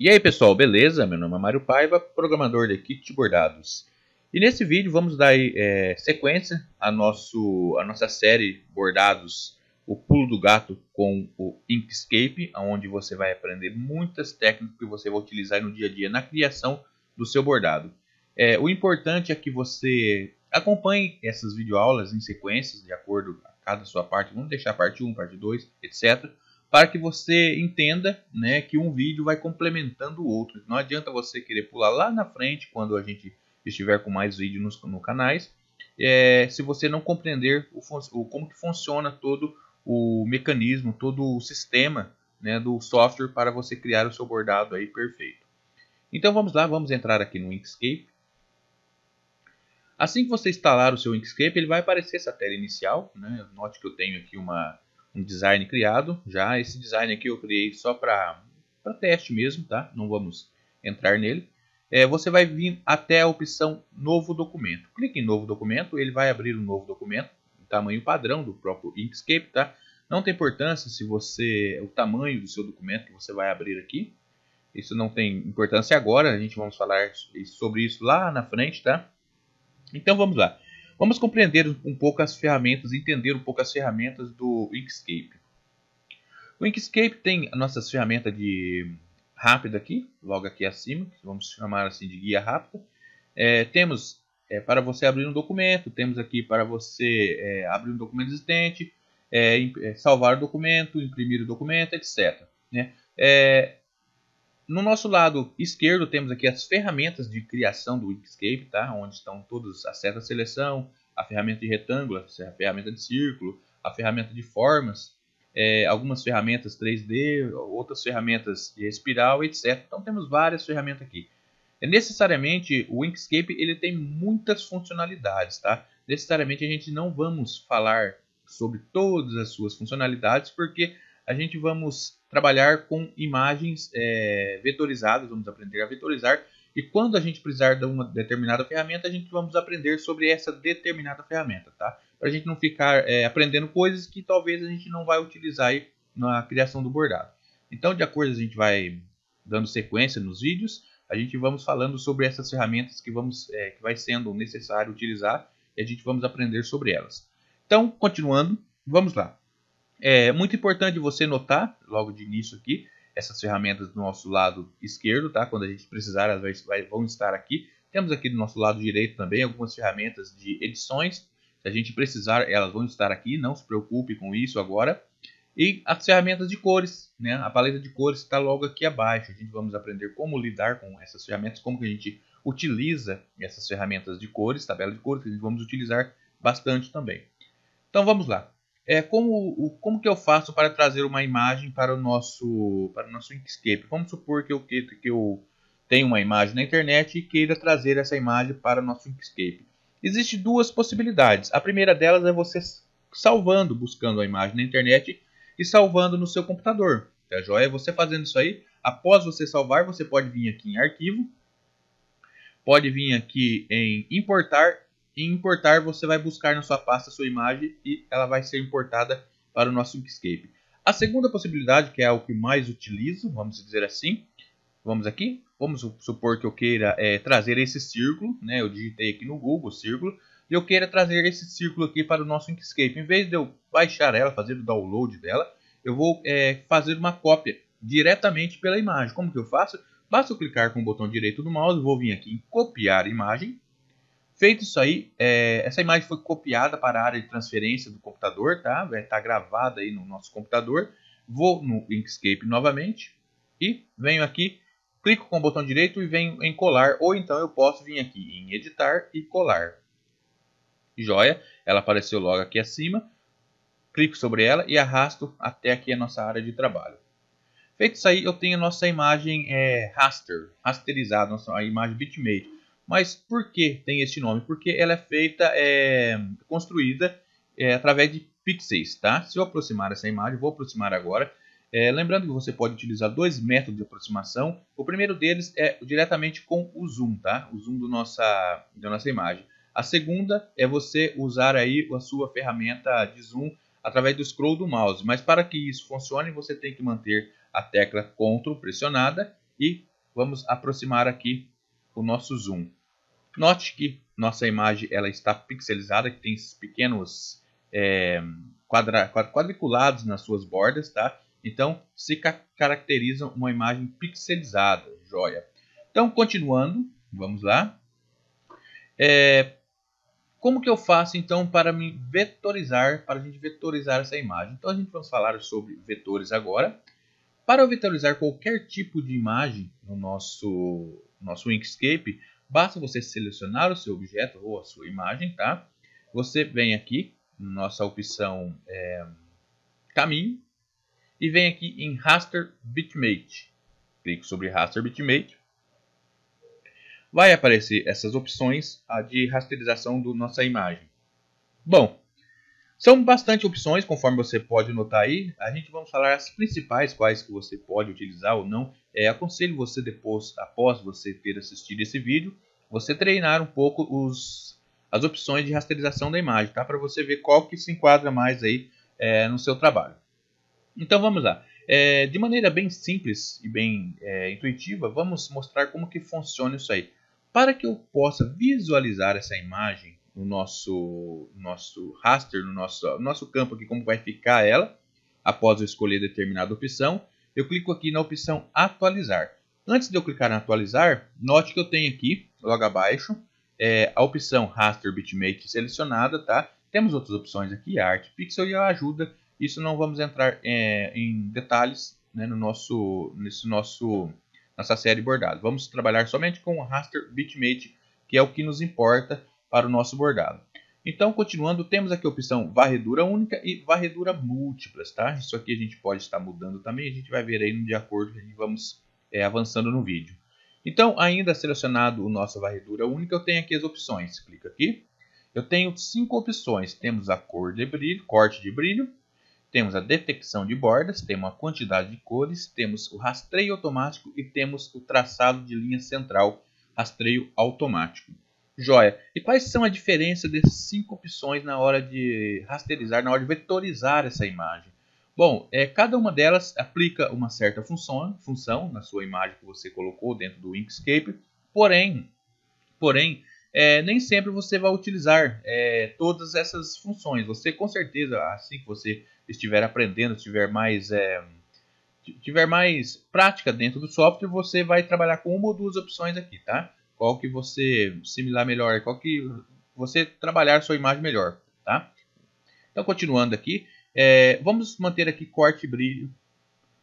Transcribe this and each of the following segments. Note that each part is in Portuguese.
E aí pessoal, beleza? Meu nome é Mário Paiva, programador da equipe de bordados. E nesse vídeo vamos dar é, sequência à, nosso, à nossa série bordados O Pulo do Gato com o Inkscape, onde você vai aprender muitas técnicas que você vai utilizar no dia a dia na criação do seu bordado. É, o importante é que você acompanhe essas videoaulas em sequências, de acordo a cada sua parte. Vamos deixar parte 1, parte 2, etc para que você entenda né, que um vídeo vai complementando o outro. Não adianta você querer pular lá na frente quando a gente estiver com mais vídeos nos no canais, é, se você não compreender o, o, como que funciona todo o mecanismo, todo o sistema né, do software para você criar o seu bordado aí perfeito. Então vamos lá, vamos entrar aqui no Inkscape. Assim que você instalar o seu Inkscape, ele vai aparecer essa tela inicial. Né? Note que eu tenho aqui uma, um design criado. Já esse design aqui eu criei só para teste mesmo, tá? Não vamos entrar nele. É, você vai vir até a opção Novo Documento. Clique em Novo Documento, ele vai abrir um novo documento, tamanho padrão do próprio Inkscape, tá? Não tem importância se você o tamanho do seu documento que você vai abrir aqui. Isso não tem importância agora, a gente vamos falar sobre isso lá na frente, tá? Então vamos lá. Vamos compreender um pouco as ferramentas, entender um pouco as ferramentas do Inkscape. O Inkscape tem nossas ferramentas de rápida aqui, logo aqui acima, vamos chamar assim de guia rápida. É, temos é, para você abrir um documento, temos aqui para você é, abrir um documento existente, é, é, salvar o documento, imprimir o documento, etc. Né? É, no nosso lado esquerdo temos aqui as ferramentas de criação do Inkscape, tá? onde estão todas as setas de seleção, a ferramenta de retângulo, a ferramenta de círculo, a ferramenta de formas, é, algumas ferramentas 3D, outras ferramentas de espiral, etc. Então temos várias ferramentas aqui. É, necessariamente o Inkscape ele tem muitas funcionalidades, tá? Necessariamente a gente não vamos falar sobre todas as suas funcionalidades porque a gente vamos trabalhar com imagens é, vetorizadas, vamos aprender a vetorizar. E quando a gente precisar de uma determinada ferramenta, a gente vamos aprender sobre essa determinada ferramenta, tá? Para a gente não ficar é, aprendendo coisas que talvez a gente não vai utilizar aí na criação do bordado. Então, de acordo a gente vai dando sequência nos vídeos, a gente vamos falando sobre essas ferramentas que vamos é, que vai sendo necessário utilizar e a gente vamos aprender sobre elas. Então, continuando, vamos lá. É muito importante você notar, logo de início aqui, essas ferramentas do nosso lado esquerdo, tá? Quando a gente precisar, elas vão estar aqui. Temos aqui do nosso lado direito também algumas ferramentas de edições. Se a gente precisar, elas vão estar aqui, não se preocupe com isso agora. E as ferramentas de cores, né? A paleta de cores está logo aqui abaixo. A gente vamos aprender como lidar com essas ferramentas, como que a gente utiliza essas ferramentas de cores, tabela de cores, que a gente vamos utilizar bastante também. Então vamos lá é como, como que eu faço para trazer uma imagem para o nosso, para o nosso Inkscape. Vamos supor que eu, que, eu tenho uma imagem na internet e queira trazer essa imagem para o nosso Inkscape. Existem duas possibilidades. A primeira delas é você salvando, buscando a imagem na internet e salvando no seu computador. Tá joia? Você fazendo isso aí, após você salvar, você pode vir aqui em arquivo, pode vir aqui em importar em importar, você vai buscar na sua pasta sua imagem e ela vai ser importada para o nosso Inkscape. A segunda possibilidade, que é o que mais utilizo, vamos dizer assim, vamos aqui, vamos supor que eu queira é, trazer esse círculo, né? Eu digitei aqui no Google círculo e eu queira trazer esse círculo aqui para o nosso Inkscape. Em vez de eu baixar ela, fazer o download dela, eu vou é, fazer uma cópia diretamente pela imagem. Como que eu faço? Basta eu clicar com o botão direito do mouse, vou vir aqui em copiar imagem, Feito isso aí, é, essa imagem foi copiada para a área de transferência do computador, tá? Vai é, estar tá gravada aí no nosso computador. Vou no Inkscape novamente e venho aqui, clico com o botão direito e venho em colar, ou então eu posso vir aqui em editar e colar. Joia, ela apareceu logo aqui acima. Clico sobre ela e arrasto até aqui a nossa área de trabalho. Feito isso aí, eu tenho a nossa imagem é, raster, rasterizada, a imagem bitmate. Mas por que tem este nome? Porque ela é feita, é, construída é, através de pixels, tá? Se eu aproximar essa imagem, vou aproximar agora. É, lembrando que você pode utilizar dois métodos de aproximação. O primeiro deles é diretamente com o zoom, tá? O zoom do nossa, da nossa imagem. A segunda é você usar aí a sua ferramenta de zoom através do scroll do mouse. Mas para que isso funcione, você tem que manter a tecla CTRL pressionada e vamos aproximar aqui o nosso zoom. Note que nossa imagem ela está pixelizada, que tem esses pequenos é, quadra, quadriculados nas suas bordas, tá? Então, se ca caracteriza uma imagem pixelizada, joia. Então, continuando, vamos lá. É, como que eu faço, então, para me vetorizar, para a gente vetorizar essa imagem? Então, a gente vai falar sobre vetores agora. Para visualizar qualquer tipo de imagem no nosso, nosso Inkscape, basta você selecionar o seu objeto ou a sua imagem, tá? Você vem aqui, nossa opção é, caminho, e vem aqui em Raster Bitmate. Clique sobre Raster Bitmate. Vai aparecer essas opções de rasterização da nossa imagem. Bom, são bastante opções, conforme você pode notar aí. A gente vamos falar as principais quais que você pode utilizar ou não. É, aconselho você depois, após você ter assistido esse vídeo, você treinar um pouco os, as opções de rasterização da imagem, tá? Para você ver qual que se enquadra mais aí é, no seu trabalho. Então vamos lá. É, de maneira bem simples e bem é, intuitiva, vamos mostrar como que funciona isso aí. Para que eu possa visualizar essa imagem no nosso, nosso raster, no nosso, no nosso campo aqui, como vai ficar ela, após eu escolher determinada opção, eu clico aqui na opção atualizar. Antes de eu clicar em atualizar, note que eu tenho aqui, logo abaixo, é, a opção raster bitmate selecionada, tá? Temos outras opções aqui, art pixel e ajuda. Isso não vamos entrar é, em detalhes né, no nosso, nesse nosso, nessa série bordado. Vamos trabalhar somente com o raster bitmate, que é o que nos importa para o nosso bordado. Então, continuando, temos aqui a opção varredura única e varredura múltiplas, tá? Isso aqui a gente pode estar mudando também, a gente vai ver aí de acordo que vamos é, avançando no vídeo. Então, ainda selecionado o nosso varredura única, eu tenho aqui as opções. Clica aqui. Eu tenho cinco opções. Temos a cor de brilho, corte de brilho, temos a detecção de bordas, temos a quantidade de cores, temos o rastreio automático e temos o traçado de linha central, rastreio automático. Joia. E quais são a diferença dessas cinco opções na hora de rasterizar, na hora de vetorizar essa imagem? Bom, é, cada uma delas aplica uma certa função, função na sua imagem que você colocou dentro do Inkscape, porém, porém é, nem sempre você vai utilizar é, todas essas funções. Você com certeza, assim que você estiver aprendendo, tiver mais é, tiver mais prática dentro do software, você vai trabalhar com uma ou duas opções aqui, tá? qual que você similar melhor, qual que você trabalhar sua imagem melhor, tá? Então, continuando aqui, é, vamos manter aqui corte brilho,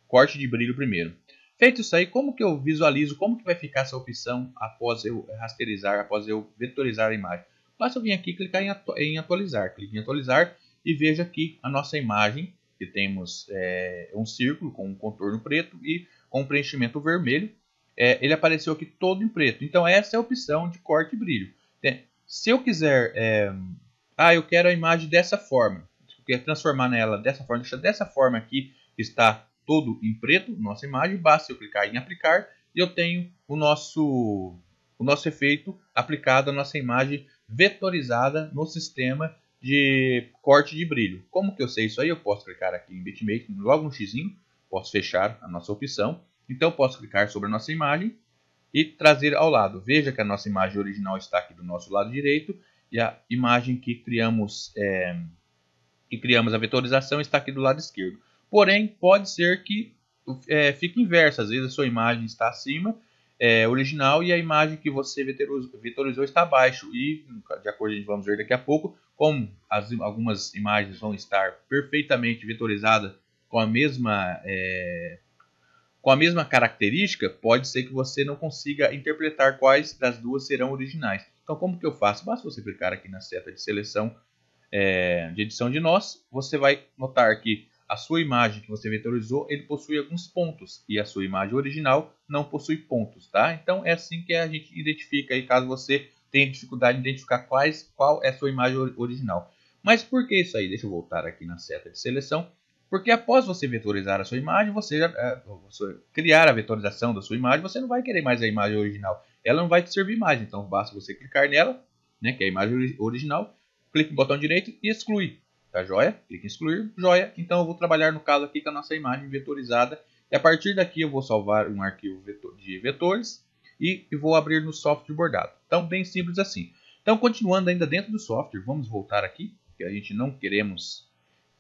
corte de brilho primeiro. Feito isso aí, como que eu visualizo, como que vai ficar essa opção após eu rasterizar, após eu vetorizar a imagem? Basta eu vir aqui e clicar em, atu em atualizar, clique em atualizar e veja aqui a nossa imagem, que temos é, um círculo com um contorno preto e com um preenchimento vermelho é, ele apareceu aqui todo em preto. Então essa é a opção de corte e brilho. se eu quiser, é, ah, eu quero a imagem dessa forma, eu quero transformar nela dessa forma, deixar dessa forma aqui, que está todo em preto, nossa imagem, basta eu clicar em aplicar e eu tenho o nosso, o nosso efeito aplicado à nossa imagem vetorizada no sistema de corte de brilho. Como que eu sei isso aí? Eu posso clicar aqui em Bitmake, logo no x, posso fechar a nossa opção então posso clicar sobre a nossa imagem e trazer ao lado. Veja que a nossa imagem original está aqui do nosso lado direito e a imagem que criamos, é, que criamos a vetorização está aqui do lado esquerdo. Porém, pode ser que é, fique inversa. Às vezes a sua imagem está acima, é, original, e a imagem que você vetorizou está abaixo. E, de acordo com a gente vamos ver daqui a pouco, como as, algumas imagens vão estar perfeitamente vetorizadas com a mesma é, com a mesma característica, pode ser que você não consiga interpretar quais das duas serão originais. Então, como que eu faço? Basta você clicar aqui na seta de seleção é, de edição de nós, você vai notar que a sua imagem que você vetorizou, ele possui alguns pontos e a sua imagem original não possui pontos, tá? Então é assim que a gente identifica aí caso você tenha dificuldade de identificar quais qual é a sua imagem original. Mas por que isso aí? Deixa eu voltar aqui na seta de seleção porque após você vetorizar a sua imagem, você, é, é, você criar a vetorização da sua imagem, você não vai querer mais a imagem original. Ela não vai te servir mais, então basta você clicar nela, né, que é a imagem original, clique no botão direito e exclui. Tá joia? Clique em excluir, joia. Então eu vou trabalhar no caso aqui com a nossa imagem vetorizada. E a partir daqui eu vou salvar um arquivo vetor, de vetores e, e vou abrir no software bordado. Então bem simples assim. Então continuando ainda dentro do software, vamos voltar aqui, que a gente não queremos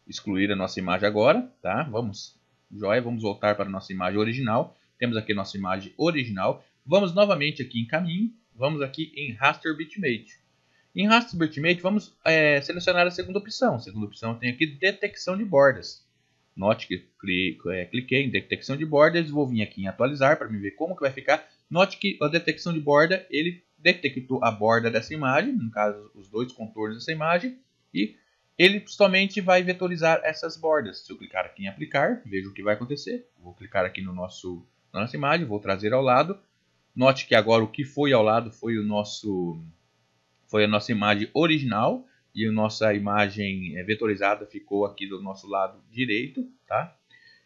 excluir a nossa imagem agora, tá? Vamos, joia, vamos voltar para a nossa imagem original. Temos aqui a nossa imagem original. Vamos novamente aqui em caminho, vamos aqui em raster bitmate. Em raster bitmate, vamos é, selecionar a segunda opção. A segunda opção tem aqui detecção de bordas. Note que é, cliquei em detecção de bordas, vou vir aqui em atualizar para me ver como que vai ficar. Note que a detecção de borda, ele detectou a borda dessa imagem, no caso os dois contornos dessa imagem, e ele somente vai vetorizar essas bordas. Se eu clicar aqui em aplicar, veja o que vai acontecer. Vou clicar aqui no nosso, na nossa imagem, vou trazer ao lado. Note que agora o que foi ao lado foi, o nosso, foi a nossa imagem original e a nossa imagem eh, vetorizada ficou aqui do nosso lado direito, tá?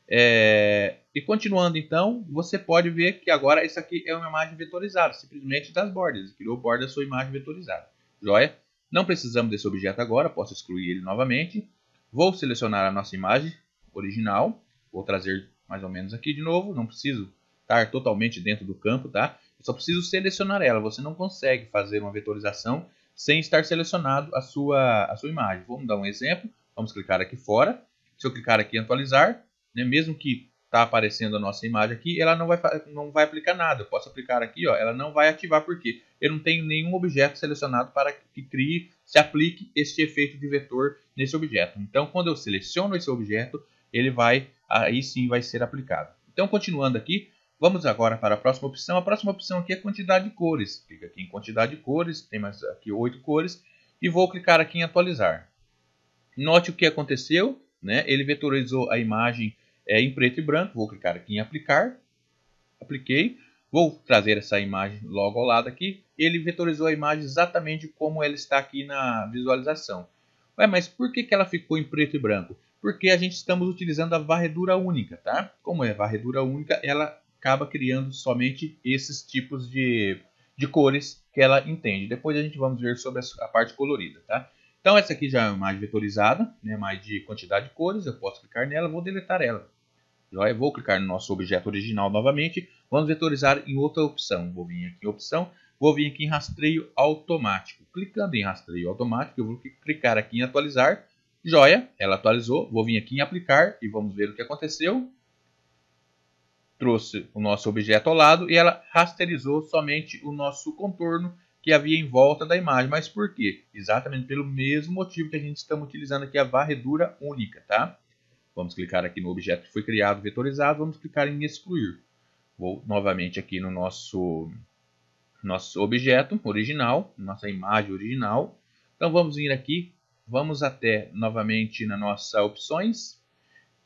É, e continuando então, você pode ver que agora isso aqui é uma imagem vetorizada, simplesmente das bordas. Criou borda sua imagem vetorizada. Joia? Não precisamos desse objeto agora, posso excluir ele novamente. Vou selecionar a nossa imagem original, vou trazer mais ou menos aqui de novo, não preciso estar totalmente dentro do campo, tá? Eu só preciso selecionar ela, você não consegue fazer uma vetorização sem estar selecionado a sua, a sua imagem. Vamos dar um exemplo, vamos clicar aqui fora. Se eu clicar aqui em atualizar, né, mesmo que está aparecendo a nossa imagem aqui, ela não vai, não vai aplicar nada. Eu posso aplicar aqui, ó, ela não vai ativar, por quê? eu não tenho nenhum objeto selecionado para que crie, se aplique este efeito de vetor nesse objeto. Então, quando eu seleciono esse objeto, ele vai, aí sim vai ser aplicado. Então, continuando aqui, vamos agora para a próxima opção. A próxima opção aqui é quantidade de cores. Clica aqui em quantidade de cores, tem mais aqui oito cores, e vou clicar aqui em atualizar. Note o que aconteceu, né? ele vetorizou a imagem é, em preto e branco, vou clicar aqui em aplicar, apliquei, Vou trazer essa imagem logo ao lado aqui. Ele vetorizou a imagem exatamente como ela está aqui na visualização. Ué, mas por que, que ela ficou em preto e branco? Porque a gente estamos utilizando a varredura única, tá? Como é varredura única, ela acaba criando somente esses tipos de, de cores que ela entende. Depois a gente vamos ver sobre a, parte colorida, tá? Então essa aqui já é uma imagem vetorizada, né? mais de quantidade de cores, eu posso clicar nela, vou deletar ela. Vou clicar no nosso objeto original novamente, Vamos vetorizar em outra opção. Vou vir aqui em opção, vou vir aqui em rastreio automático. Clicando em rastreio automático, eu vou clicar aqui em atualizar. Joia, ela atualizou. Vou vir aqui em aplicar e vamos ver o que aconteceu. Trouxe o nosso objeto ao lado e ela rasterizou somente o nosso contorno que havia em volta da imagem. Mas por quê? Exatamente pelo mesmo motivo que a gente estamos utilizando aqui a varredura única, tá? Vamos clicar aqui no objeto que foi criado, vetorizado, vamos clicar em excluir. Vou novamente aqui no nosso, nosso objeto original, nossa imagem original. Então vamos vir aqui, vamos até novamente na nossa opções.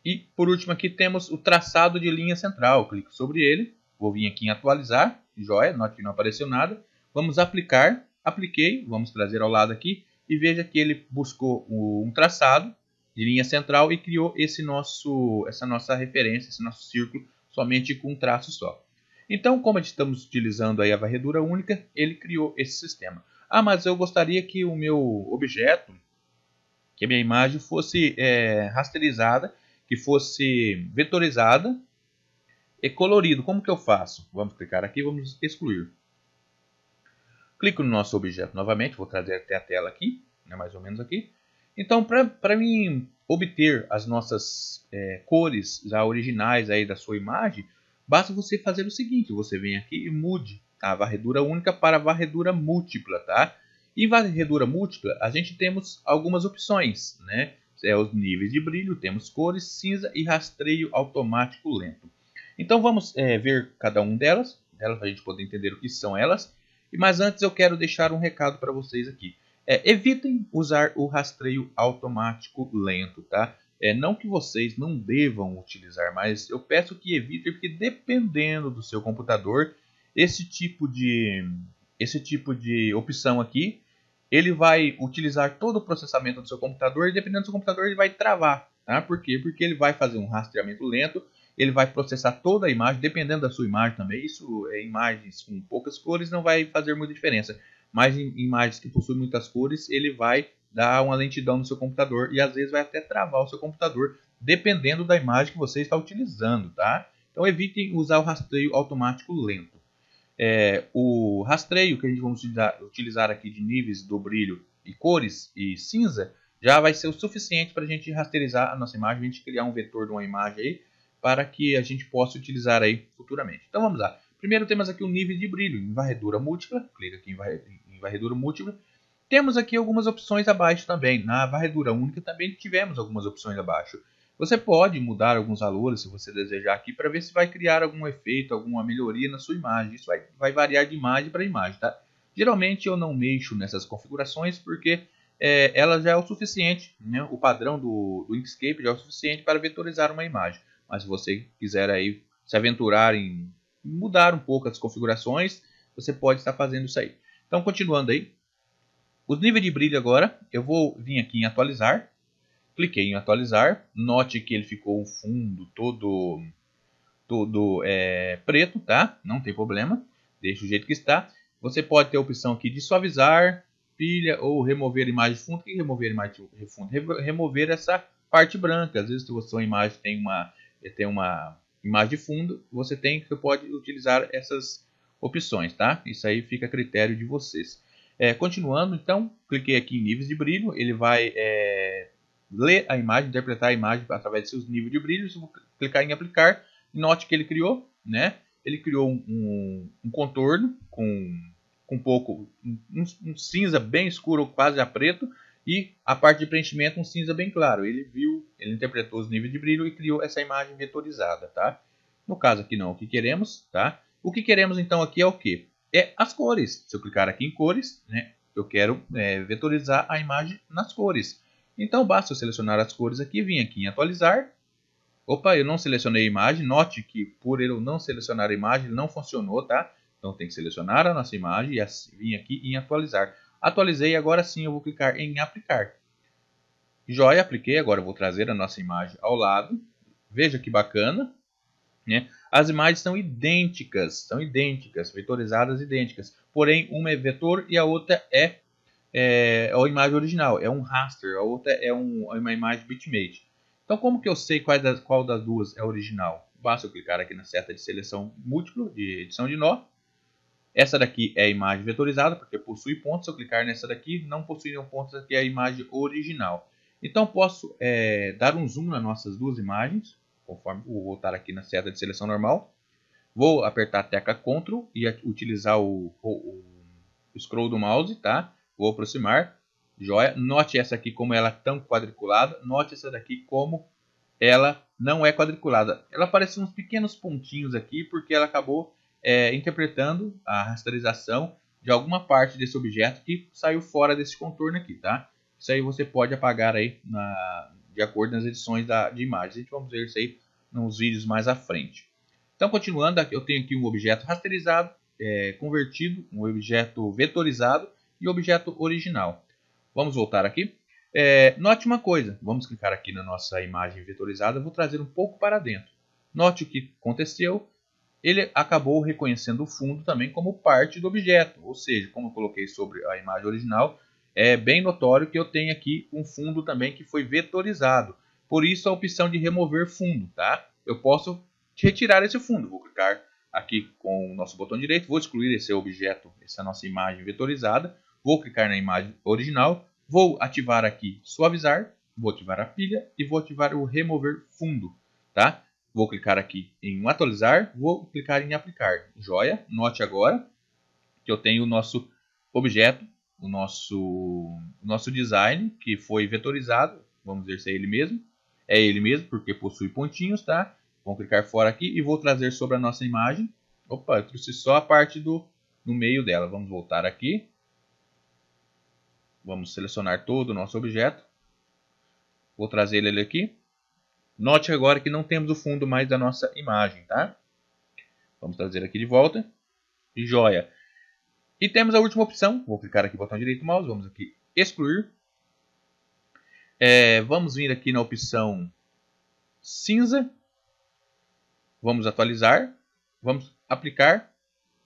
E por último aqui temos o traçado de linha central. Clico sobre ele, vou vir aqui em atualizar, joia, note que não apareceu nada. Vamos aplicar, apliquei, vamos trazer ao lado aqui. E veja que ele buscou um traçado de linha central e criou esse nosso, essa nossa referência, esse nosso círculo somente com um traço só. Então, como estamos utilizando aí a varredura única, ele criou esse sistema. Ah, mas eu gostaria que o meu objeto, que a minha imagem fosse é, rasterizada, que fosse vetorizada e colorido. Como que eu faço? Vamos clicar aqui, vamos excluir. Clico no nosso objeto novamente, vou trazer até a tela aqui, né, mais ou menos aqui. Então, para mim obter as nossas é, cores já originais aí da sua imagem, basta você fazer o seguinte: você vem aqui e mude a varredura única para varredura múltipla, tá? E varredura múltipla, a gente temos algumas opções, né? É os níveis de brilho, temos cores, cinza e rastreio automático lento. Então vamos é, ver cada um delas, delas para a gente poder entender o que são elas. Mas antes eu quero deixar um recado para vocês aqui. É, evitem usar o rastreio automático lento, tá? É, não que vocês não devam utilizar, mas eu peço que evitem, porque dependendo do seu computador, esse tipo de, esse tipo de opção aqui, ele vai utilizar todo o processamento do seu computador e dependendo do seu computador ele vai travar, tá? Por quê? Porque ele vai fazer um rastreamento lento, ele vai processar toda a imagem, dependendo da sua imagem também, isso é imagens com poucas cores não vai fazer muita diferença mais em imagens que possuem muitas cores, ele vai dar uma lentidão no seu computador e às vezes vai até travar o seu computador, dependendo da imagem que você está utilizando, tá? Então evitem usar o rastreio automático lento. É, o rastreio que a gente vamos utilizar aqui de níveis do brilho e cores e cinza já vai ser o suficiente para a gente rasterizar a nossa imagem, a gente criar um vetor de uma imagem aí para que a gente possa utilizar aí futuramente. Então vamos lá. Primeiro temos aqui o nível de brilho em varredura múltipla, clica aqui em varredura em varredura múltipla. Temos aqui algumas opções abaixo também. Na varredura única também tivemos algumas opções abaixo. Você pode mudar alguns valores se você desejar aqui para ver se vai criar algum efeito, alguma melhoria na sua imagem. Isso vai, vai variar de imagem para imagem, tá? Geralmente eu não mexo nessas configurações porque é, ela já é o suficiente, né? o padrão do, do Inkscape já é o suficiente para vetorizar uma imagem. Mas se você quiser aí se aventurar em mudar um pouco as configurações, você pode estar fazendo isso aí. Então, continuando aí. Os níveis de brilho agora, eu vou vir aqui em atualizar. Cliquei em atualizar. Note que ele ficou o fundo todo, todo é, preto, tá? Não tem problema. Deixa o jeito que está. Você pode ter a opção aqui de suavizar, pilha ou remover a imagem de fundo. O que é remover a imagem de fundo? Remover essa parte branca. Às vezes, se você uma imagem tem uma, tem uma imagem de fundo, você tem você pode utilizar essas opções, tá? Isso aí fica a critério de vocês. É, continuando, então, cliquei aqui em níveis de brilho, ele vai é, ler a imagem, interpretar a imagem através de seus níveis de brilho. Se eu clicar em aplicar, note que ele criou, né? Ele criou um, um, um contorno com, com um pouco, um, um, cinza bem escuro, quase a preto, e a parte de preenchimento um cinza bem claro. Ele viu, ele interpretou os níveis de brilho e criou essa imagem vetorizada, tá? No caso aqui não, o que queremos, tá? O que queremos então aqui é o que? É as cores. Se eu clicar aqui em cores, né, eu quero é, vetorizar a imagem nas cores. Então basta eu selecionar as cores aqui, vim aqui em atualizar. Opa, eu não selecionei a imagem. Note que por eu não selecionar a imagem, não funcionou, tá? Então tem que selecionar a nossa imagem e assim, vim aqui em atualizar. Atualizei, agora sim eu vou clicar em aplicar. Joia, apliquei, agora eu vou trazer a nossa imagem ao lado. Veja que bacana, né? As imagens são idênticas, são idênticas, vetorizadas idênticas. Porém, uma é vetor e a outra é, é, é a imagem original, é um raster, a outra é, um, é uma imagem bitmate. Então, como que eu sei qual das, qual das duas é original? Basta eu clicar aqui na seta de seleção múltiplo, de edição de nó. Essa daqui é a imagem vetorizada, porque possui pontos. Se eu clicar nessa daqui, não possui nenhum ponto, essa aqui é a imagem original. Então, posso é, dar um zoom nas nossas duas imagens conforme vou voltar aqui na seta de seleção normal. Vou apertar a tecla CTRL e utilizar o, o, o, scroll do mouse, tá? Vou aproximar, joia. Note essa aqui como ela é tão quadriculada, note essa daqui como ela não é quadriculada. Ela aparece uns pequenos pontinhos aqui porque ela acabou é, interpretando a rasterização de alguma parte desse objeto que saiu fora desse contorno aqui, tá? Isso aí você pode apagar aí na, de acordo nas edições da, de imagens. A gente vamos ver isso aí nos vídeos mais à frente. Então, continuando, eu tenho aqui um objeto rasterizado, é, convertido, um objeto vetorizado e objeto original. Vamos voltar aqui. É, note uma coisa, vamos clicar aqui na nossa imagem vetorizada, vou trazer um pouco para dentro. Note o que aconteceu, ele acabou reconhecendo o fundo também como parte do objeto, ou seja, como eu coloquei sobre a imagem original, é bem notório que eu tenho aqui um fundo também que foi vetorizado. Por isso a opção de remover fundo, tá? Eu posso retirar esse fundo. Vou clicar aqui com o nosso botão direito, vou excluir esse objeto, essa nossa imagem vetorizada. Vou clicar na imagem original, vou ativar aqui suavizar, vou ativar a pilha e vou ativar o remover fundo, tá? Vou clicar aqui em atualizar, vou clicar em aplicar. Joia, note agora que eu tenho o nosso objeto o nosso, o nosso design, que foi vetorizado, vamos dizer se é ele mesmo, é ele mesmo, porque possui pontinhos, tá? Vou clicar fora aqui e vou trazer sobre a nossa imagem. Opa, eu trouxe só a parte do no meio dela. Vamos voltar aqui. Vamos selecionar todo o nosso objeto. Vou trazer ele aqui. Note agora que não temos o fundo mais da nossa imagem, tá? Vamos trazer aqui de volta. Joia. E temos a última opção. Vou clicar aqui no botão direito do mouse. Vamos aqui excluir. É, vamos vir aqui na opção cinza. Vamos atualizar. Vamos aplicar.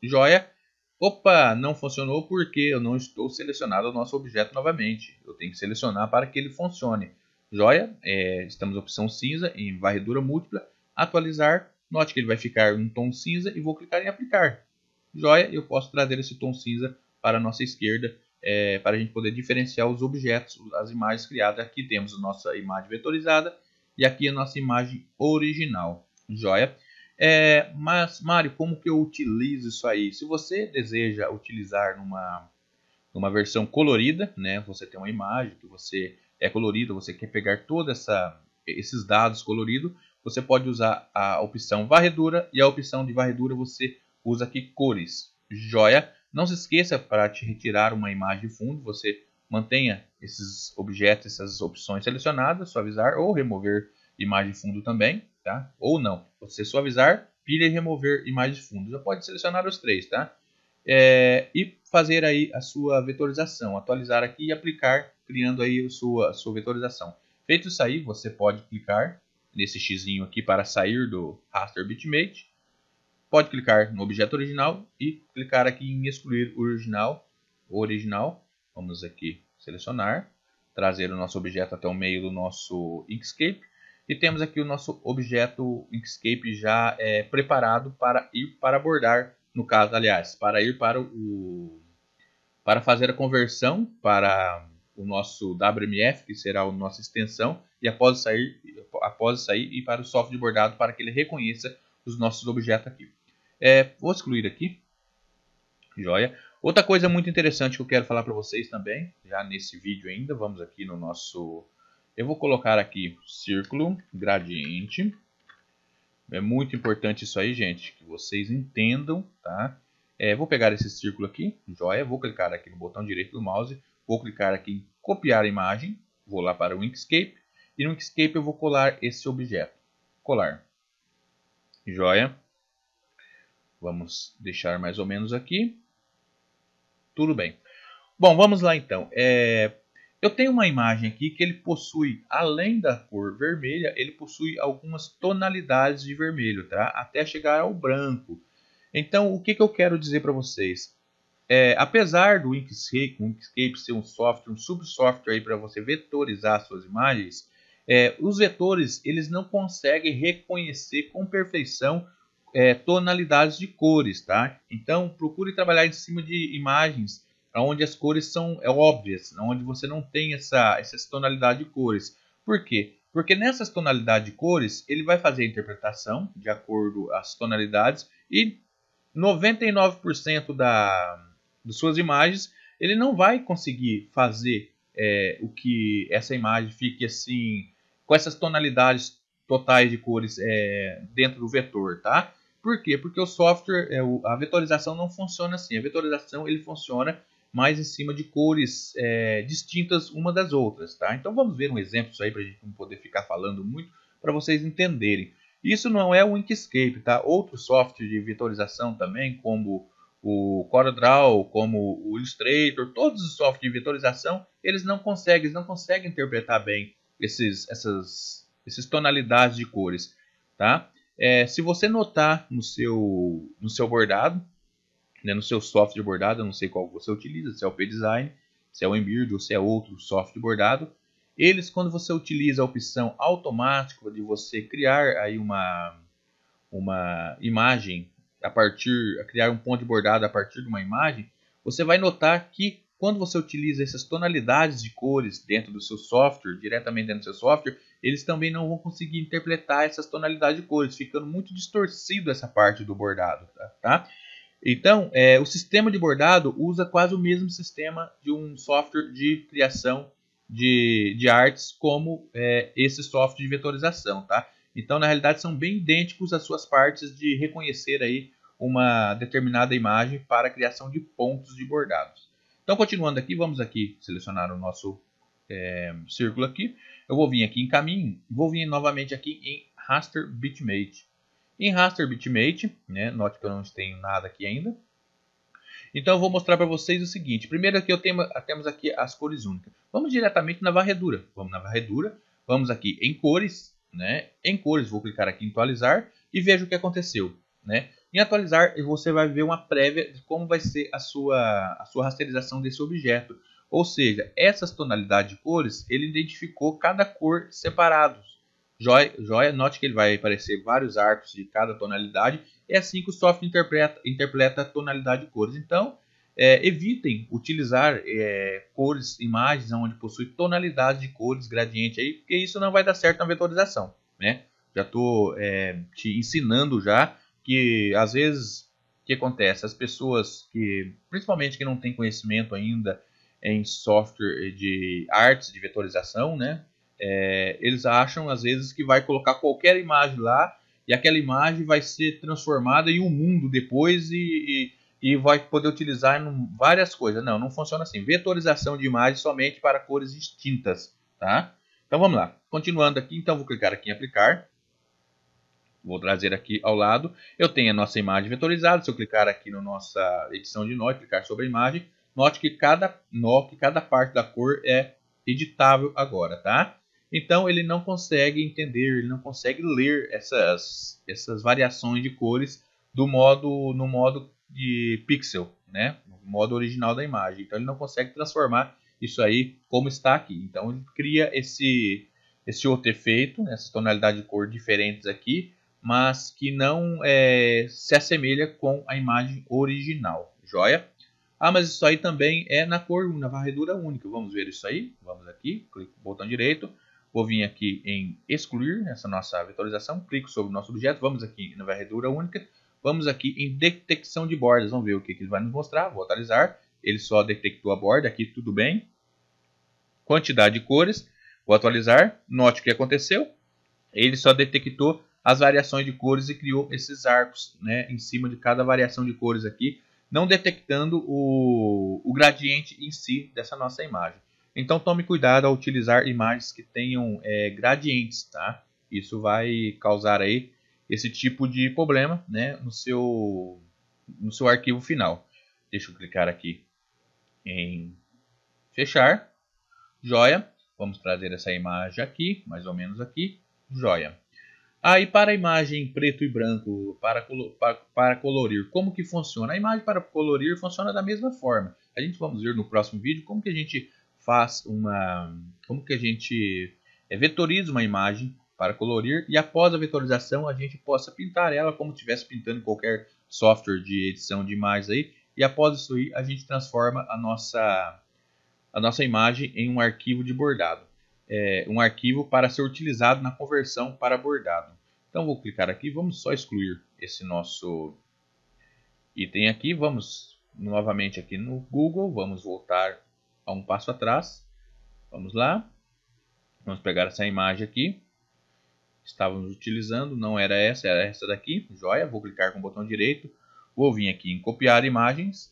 Joia. Opa, não funcionou porque eu não estou selecionado o nosso objeto novamente. Eu tenho que selecionar para que ele funcione. Joia, é, estamos na opção cinza, em varredura múltipla, atualizar. Note que ele vai ficar um tom cinza e vou clicar em aplicar. Joia, eu posso trazer esse tom cinza para a nossa esquerda, é, para a gente poder diferenciar os objetos, as imagens criadas. Aqui temos a nossa imagem vetorizada e aqui a nossa imagem original. Joia? É, mas, Mário, como que eu utilizo isso aí? Se você deseja utilizar numa, numa versão colorida, né? Você tem uma imagem que você é colorida, você quer pegar todos esses dados coloridos, você pode usar a opção varredura e a opção de varredura você usa aqui cores. Joia. Não se esqueça para te retirar uma imagem de fundo, você mantenha esses objetos, essas opções selecionadas, suavizar ou remover imagem de fundo também, tá? Ou não. Você suavizar, pilha e remover imagem de fundo. Já pode selecionar os três, tá? É, e fazer aí a sua vetorização, atualizar aqui e aplicar, criando aí a sua, a sua vetorização. Feito isso aí, você pode clicar nesse xizinho aqui para sair do raster bitmate pode clicar no objeto original e clicar aqui em excluir original. Original. Vamos aqui selecionar, trazer o nosso objeto até o meio do nosso Inkscape. E temos aqui o nosso objeto Inkscape já é, preparado para ir para bordar, no caso, aliás, para ir para o para fazer a conversão para o nosso WMF, que será a nossa extensão, e após sair, após sair ir para o software de bordado para que ele reconheça os nossos objetos aqui. É, vou excluir aqui. Joia. Outra coisa muito interessante que eu quero falar para vocês também, já nesse vídeo ainda, vamos aqui no nosso... Eu vou colocar aqui círculo, gradiente. É muito importante isso aí, gente, que vocês entendam, tá? É, vou pegar esse círculo aqui, joia, vou clicar aqui no botão direito do mouse, vou clicar aqui em copiar a imagem, vou lá para o Inkscape, e no Inkscape eu vou colar esse objeto. Colar. Joia. Vamos deixar mais ou menos aqui. Tudo bem. Bom, vamos lá então. É, eu tenho uma imagem aqui que ele possui, além da cor vermelha, ele possui algumas tonalidades de vermelho, tá? Até chegar ao branco. Então, o que, que eu quero dizer para vocês? É, apesar do Inkscape, Inkscape ser um software, um subsoftware para você vetorizar suas imagens, é, os vetores eles não conseguem reconhecer com perfeição é, tonalidades de cores, tá? Então procure trabalhar em cima de imagens onde as cores são é óbvias, onde você não tem essa, essas tonalidades de cores. Por quê? Porque nessas tonalidades de cores, ele vai fazer a interpretação de acordo às tonalidades e 99% da, das suas imagens ele não vai conseguir fazer é, o que essa imagem fique assim com essas tonalidades totais de cores é, dentro do vetor, tá? Por quê? Porque o software, é, a vetorização não funciona assim. A vetorização ele funciona mais em cima de cores é, distintas uma das outras, tá? Então vamos ver um exemplo isso aí para a gente não poder ficar falando muito para vocês entenderem. Isso não é o Inkscape, tá? Outro software de vetorização também, como o CorelDRAW, como o Illustrator, todos os softwares de vetorização, eles não conseguem, eles não conseguem interpretar bem esses, essas, esses tonalidades de cores, tá? É, se você notar no seu, no seu bordado, né, no seu software bordado, eu não sei qual você utiliza, se é o P-Design, se é o Embird ou se é outro software bordado, eles, quando você utiliza a opção automática de você criar aí uma, uma imagem a partir, criar um ponto de bordado a partir de uma imagem, você vai notar que quando você utiliza essas tonalidades de cores dentro do seu software, diretamente dentro do seu software, eles também não vão conseguir interpretar essas tonalidades de cores, ficando muito distorcido essa parte do bordado, tá? tá? Então, é, o sistema de bordado usa quase o mesmo sistema de um software de criação de, de artes como é, esse software de vetorização, tá? Então, na realidade, são bem idênticos as suas partes de reconhecer aí uma determinada imagem para a criação de pontos de bordados. Então, continuando aqui, vamos aqui selecionar o nosso é, círculo aqui. Eu vou vir aqui em caminho, vou vir novamente aqui em raster bitmate. Em raster bitmate, né, note que eu não tenho nada aqui ainda. Então eu vou mostrar para vocês o seguinte. Primeiro aqui eu tenho, temos aqui as cores únicas. Vamos diretamente na varredura. Vamos na varredura, vamos aqui em cores, né? Em cores, vou clicar aqui em atualizar e veja o que aconteceu, né? Em atualizar, você vai ver uma prévia de como vai ser a sua, a sua rasterização desse objeto. Ou seja, essas tonalidades de cores, ele identificou cada cor separados. Joia, joia, note que ele vai aparecer vários arcos de cada tonalidade. É assim que o software interpreta, interpreta a tonalidade de cores. Então, é, evitem utilizar é, cores, imagens onde possui tonalidade de cores, gradiente, aí, porque isso não vai dar certo na vetorização. Né? Já estou é, te ensinando já que às vezes o que acontece? As pessoas que, principalmente que não têm conhecimento ainda em software de artes de vetorização, né? É, eles acham às vezes que vai colocar qualquer imagem lá e aquela imagem vai ser transformada em um mundo depois e, e, e vai poder utilizar em várias coisas. Não, não funciona assim. Vetorização de imagem somente para cores distintas, tá? Então vamos lá. Continuando aqui, então vou clicar aqui em aplicar vou trazer aqui ao lado, eu tenho a nossa imagem vetorizada. Se eu clicar aqui na nossa edição de nó e clicar sobre a imagem, note que cada nó, que cada parte da cor é editável agora, tá? Então ele não consegue entender, ele não consegue ler essas, essas variações de cores do modo no modo de pixel, né? No modo original da imagem. Então ele não consegue transformar isso aí como está aqui. Então ele cria esse esse outro efeito, essas essa tonalidade de cor diferentes aqui, mas que não é, se assemelha com a imagem original, joia? Ah, mas isso aí também é na cor, na varredura única. Vamos ver isso aí? Vamos aqui, clique no botão direito. Vou vir aqui em excluir essa nossa vetorização. Clico sobre o nosso objeto. Vamos aqui na varredura única. Vamos aqui em detecção de bordas. Vamos ver o que, que ele vai nos mostrar. Vou atualizar. Ele só detectou a borda aqui, tudo bem. Quantidade de cores. Vou atualizar. Note o que aconteceu. Ele só detectou as variações de cores e criou esses arcos né, em cima de cada variação de cores aqui, não detectando o, o gradiente em si dessa nossa imagem. Então tome cuidado ao utilizar imagens que tenham é, gradientes, tá? Isso vai causar aí esse tipo de problema né, no, seu, no seu arquivo final. Deixa eu clicar aqui em fechar, joia. Vamos trazer essa imagem aqui, mais ou menos aqui, joia. Aí para a imagem preto e branco, para, para, para colorir, como que funciona? A imagem para colorir funciona da mesma forma. A gente vamos ver no próximo vídeo como que a gente faz uma... como que a gente eh, vetoriza uma imagem para colorir e após a vetorização a gente possa pintar ela como estivesse pintando qualquer software de edição de imagens aí e após isso aí a gente transforma a nossa, a nossa imagem em um arquivo de bordado é, um arquivo para ser utilizado na conversão para bordado. Então vou clicar aqui, vamos só excluir esse nosso item aqui, vamos novamente aqui no Google, vamos voltar a um passo atrás, vamos lá, vamos pegar essa imagem aqui, estávamos utilizando, não era essa, era essa daqui, joia, vou clicar com o botão direito, vou vir aqui em copiar imagens,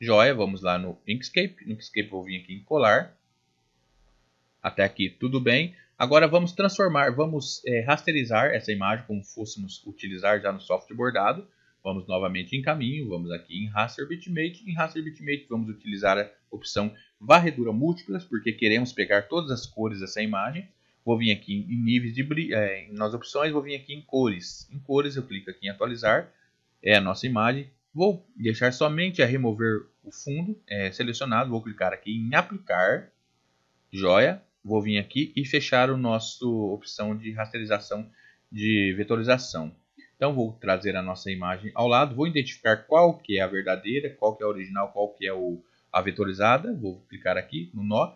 joia, vamos lá no Inkscape, No Inkscape vou vir aqui em colar, até aqui tudo bem. Agora vamos transformar, vamos é, rasterizar essa imagem como fôssemos utilizar já no software bordado. Vamos novamente em caminho, vamos aqui em Raster Bitmate. Em Raster Bitmate vamos utilizar a opção varredura múltiplas, porque queremos pegar todas as cores dessa imagem. Vou vir aqui em níveis de é, nas opções, vou vir aqui em cores. Em cores eu clico aqui em atualizar, é a nossa imagem. Vou deixar somente a remover o fundo é, selecionado, vou clicar aqui em aplicar, joia vou vir aqui e fechar o nosso opção de rasterização de vetorização. Então vou trazer a nossa imagem ao lado, vou identificar qual que é a verdadeira, qual que é a original, qual que é o, a vetorizada. Vou clicar aqui no nó.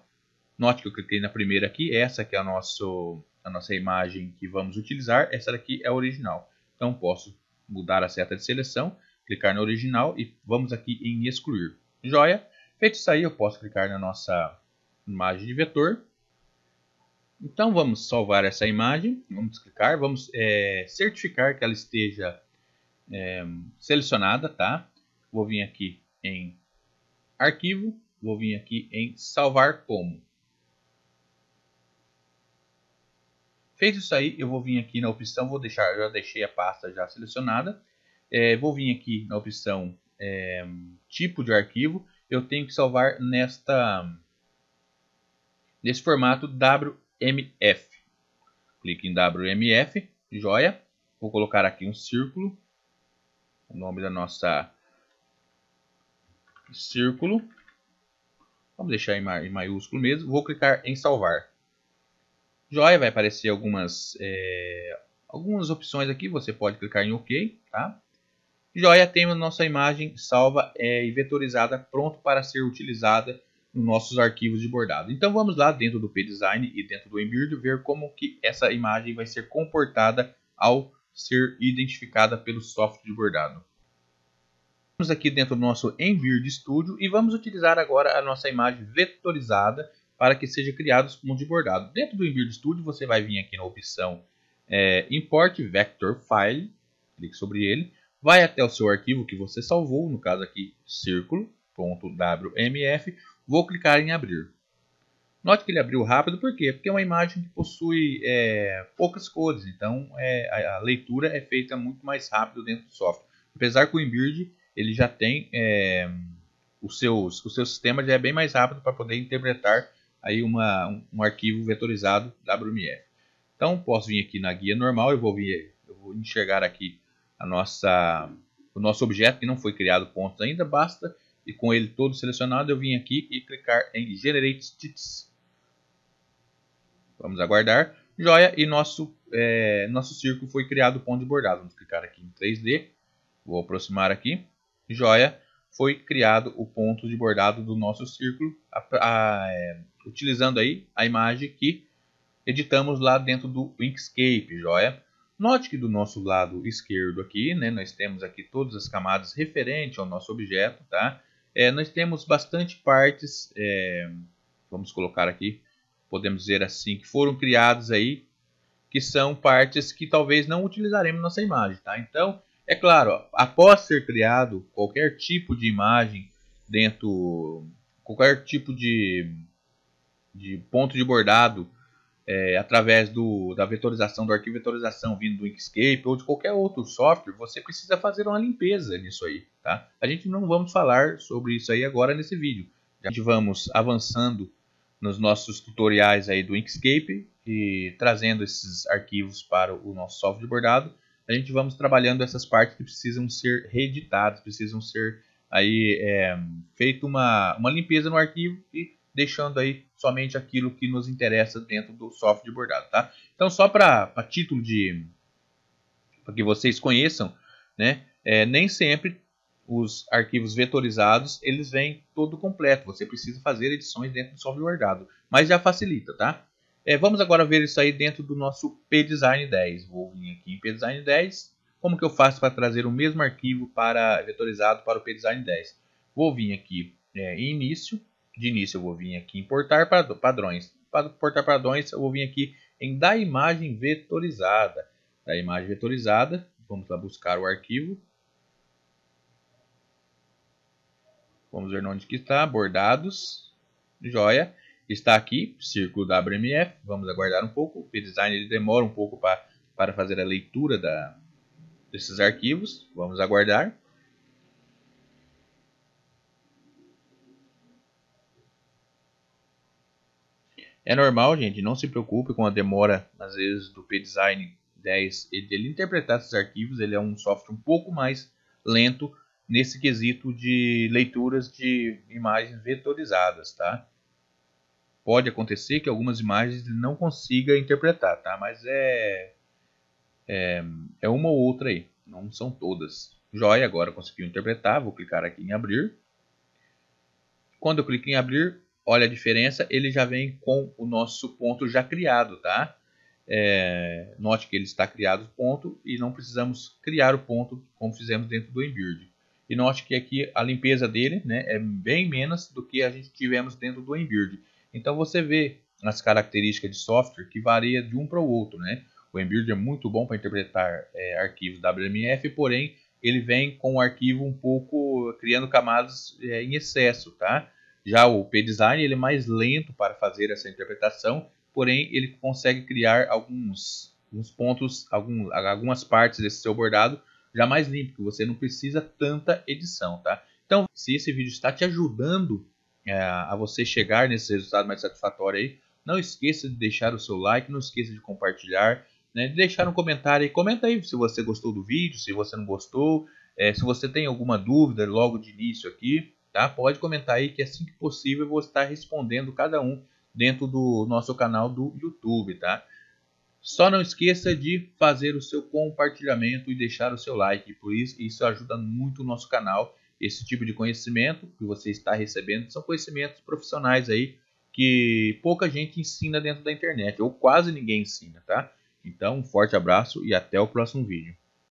Note que eu cliquei na primeira aqui, essa que é a, nosso, a nossa imagem que vamos utilizar, essa daqui é a original. Então posso mudar a seta de seleção, clicar no original e vamos aqui em excluir. Joia! Feito isso aí, eu posso clicar na nossa imagem de vetor então vamos salvar essa imagem, vamos clicar, vamos é, certificar que ela esteja é, selecionada, tá? Vou vir aqui em arquivo, vou vir aqui em salvar como. Feito isso aí, eu vou vir aqui na opção, vou deixar, já deixei a pasta já selecionada. É, vou vir aqui na opção é, tipo de arquivo, eu tenho que salvar nesta nesse formato WMF. Clique em WMF, joia. Vou colocar aqui um círculo. O nome da nossa círculo. Vamos deixar em maiúsculo mesmo. Vou clicar em salvar. Joia, vai aparecer algumas, é, algumas opções aqui. Você pode clicar em OK. Tá? Joia, temos nossa imagem salva é, e vetorizada, pronto para ser utilizada nos nossos arquivos de bordado. Então vamos lá dentro do P-Design e dentro do Embird ver como que essa imagem vai ser comportada ao ser identificada pelo software de bordado. Vamos aqui dentro do nosso Embird Studio e vamos utilizar agora a nossa imagem vetorizada para que seja criado os pontos de bordado. Dentro do Embird Studio você vai vir aqui na opção é, Import Vector File, clique sobre ele, vai até o seu arquivo que você salvou, no caso aqui círculo.wmf, Vou clicar em abrir. Note que ele abriu rápido, por quê? Porque é uma imagem que possui é, poucas cores, então é, a, a, leitura é feita muito mais rápido dentro do software. Apesar que o Inbird ele já tem é, o, seu, o seu sistema já é bem mais rápido para poder interpretar aí uma, um, um, arquivo vetorizado WMF. Então posso vir aqui na guia normal, eu vou vir, eu vou enxergar aqui a nossa, o nosso objeto que não foi criado pontos ainda, basta e com ele todo selecionado, eu vim aqui e clicar em Generate Stitches. Vamos aguardar. Joia, e nosso, é, nosso círculo foi criado ponto de bordado. Vamos clicar aqui em 3D, vou aproximar aqui. Joia, foi criado o ponto de bordado do nosso círculo, a, a, é, utilizando aí a imagem que editamos lá dentro do Inkscape, joia. Note que do nosso lado esquerdo aqui, né, nós temos aqui todas as camadas referentes ao nosso objeto, tá? É, nós temos bastante partes, é, vamos colocar aqui, podemos dizer assim, que foram criadas aí, que são partes que talvez não utilizaremos nossa imagem, tá? Então, é claro, ó, após ser criado qualquer tipo de imagem dentro, qualquer tipo de, de ponto de bordado é, através do, da vetorização, do arquivo vetorização vindo do Inkscape ou de qualquer outro software, você precisa fazer uma limpeza nisso aí. Tá? A gente não vamos falar sobre isso aí agora nesse vídeo. A gente vamos avançando nos nossos tutoriais aí do Inkscape e trazendo esses arquivos para o nosso software de bordado. A gente vamos trabalhando essas partes que precisam ser reeditadas, precisam ser aí é, feito uma, uma limpeza no arquivo e deixando aí somente aquilo que nos interessa dentro do software de bordado, tá? Então, só para título de... para que vocês conheçam, né? É, nem sempre os arquivos vetorizados, eles vêm todo completo. Você precisa fazer edições dentro do software guardado, mas já facilita, tá? É, vamos agora ver isso aí dentro do nosso P-Design 10. Vou vir aqui em P-Design 10. Como que eu faço para trazer o mesmo arquivo para vetorizado para o P-Design 10? Vou vir aqui é, em início, de início eu vou vir aqui em importar padrões. Para importar padrões eu vou vir aqui em da imagem vetorizada. Da imagem vetorizada, vamos lá buscar o arquivo. Vamos ver onde que está, bordados, joia. Está aqui, círculo WMF, vamos aguardar um pouco. O design ele demora um pouco para fazer a leitura da, desses arquivos, vamos aguardar. É normal, gente, não se preocupe com a demora, às vezes, do P-Design 10. Ele, ele interpretar esses arquivos, ele é um software um pouco mais lento nesse quesito de leituras de imagens vetorizadas, tá? Pode acontecer que algumas imagens ele não consiga interpretar, tá? Mas é, é, é uma ou outra aí, não são todas. Joia, agora conseguiu interpretar, vou clicar aqui em abrir. Quando eu clico em abrir, olha a diferença, ele já vem com o nosso ponto já criado, tá? É, note que ele está criado o ponto e não precisamos criar o ponto como fizemos dentro do Embird. E note que aqui a limpeza dele né, é bem menos do que a gente tivemos dentro do Embird. Então você vê as características de software que varia de um para o outro. Né? O Embird é muito bom para interpretar é, arquivos WMF, porém ele vem com o arquivo um pouco criando camadas é, em excesso. Tá? Já o P-Design ele é mais lento para fazer essa interpretação, porém ele consegue criar alguns, alguns pontos, algum, algumas partes desse seu bordado já mais limpo, que você não precisa tanta edição, tá? Então, se esse vídeo está te ajudando é, a você chegar nesse resultado mais satisfatório aí, não esqueça de deixar o seu like, não esqueça de compartilhar, né, de deixar um comentário aí. Comenta aí se você gostou do vídeo, se você não gostou, é, se você tem alguma dúvida logo de início aqui. Tá? Pode comentar aí que assim que possível eu vou estar respondendo cada um dentro do nosso canal do YouTube, tá? Só não esqueça de fazer o seu compartilhamento e deixar o seu like, por isso isso ajuda muito o nosso canal. Esse tipo de conhecimento que você está recebendo são conhecimentos profissionais aí que pouca gente ensina dentro da internet, ou quase ninguém ensina, tá? Então, um forte abraço e até o próximo vídeo.